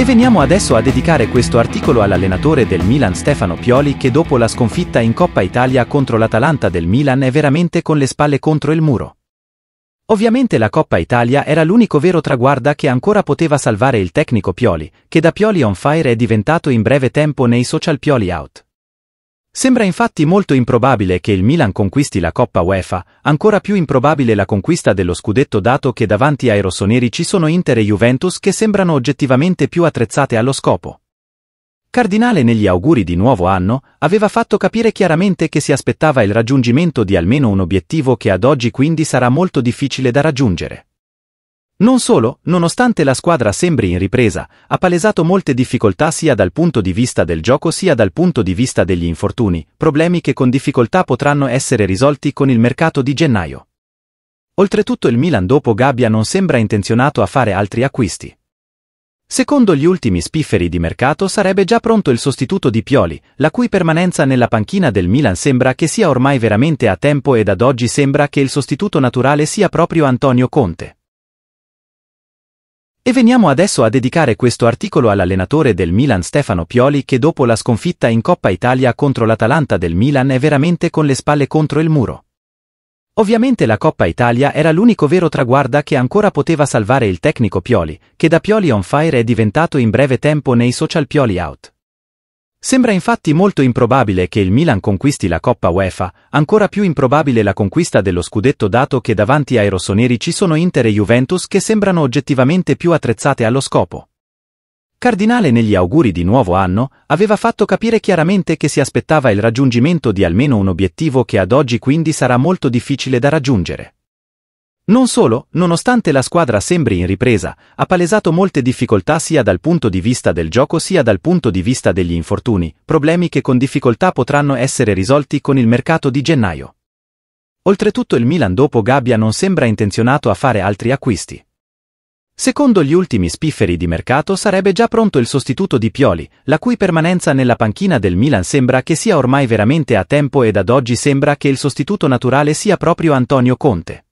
E veniamo adesso a dedicare questo articolo all'allenatore del Milan Stefano Pioli che dopo la sconfitta in Coppa Italia contro l'Atalanta del Milan è veramente con le spalle contro il muro. Ovviamente la Coppa Italia era l'unico vero traguarda che ancora poteva salvare il tecnico Pioli, che da Pioli on fire è diventato in breve tempo nei social Pioli out. Sembra infatti molto improbabile che il Milan conquisti la Coppa UEFA, ancora più improbabile la conquista dello scudetto dato che davanti ai rossoneri ci sono Inter e Juventus che sembrano oggettivamente più attrezzate allo scopo. Cardinale negli auguri di nuovo anno aveva fatto capire chiaramente che si aspettava il raggiungimento di almeno un obiettivo che ad oggi quindi sarà molto difficile da raggiungere. Non solo, nonostante la squadra sembri in ripresa, ha palesato molte difficoltà sia dal punto di vista del gioco sia dal punto di vista degli infortuni, problemi che con difficoltà potranno essere risolti con il mercato di gennaio. Oltretutto il Milan dopo Gabbia non sembra intenzionato a fare altri acquisti. Secondo gli ultimi spifferi di mercato sarebbe già pronto il sostituto di Pioli, la cui permanenza nella panchina del Milan sembra che sia ormai veramente a tempo ed ad oggi sembra che il sostituto naturale sia proprio Antonio Conte. E veniamo adesso a dedicare questo articolo all'allenatore del Milan Stefano Pioli che dopo la sconfitta in Coppa Italia contro l'Atalanta del Milan è veramente con le spalle contro il muro. Ovviamente la Coppa Italia era l'unico vero traguarda che ancora poteva salvare il tecnico Pioli, che da Pioli on fire è diventato in breve tempo nei social Pioli out. Sembra infatti molto improbabile che il Milan conquisti la Coppa UEFA, ancora più improbabile la conquista dello scudetto dato che davanti ai rossoneri ci sono Inter e Juventus che sembrano oggettivamente più attrezzate allo scopo. Cardinale negli auguri di nuovo anno aveva fatto capire chiaramente che si aspettava il raggiungimento di almeno un obiettivo che ad oggi quindi sarà molto difficile da raggiungere. Non solo, nonostante la squadra sembri in ripresa, ha palesato molte difficoltà sia dal punto di vista del gioco sia dal punto di vista degli infortuni, problemi che con difficoltà potranno essere risolti con il mercato di gennaio. Oltretutto il Milan dopo Gabbia non sembra intenzionato a fare altri acquisti. Secondo gli ultimi spifferi di mercato sarebbe già pronto il sostituto di Pioli, la cui permanenza nella panchina del Milan sembra che sia ormai veramente a tempo ed ad oggi sembra che il sostituto naturale sia proprio Antonio Conte.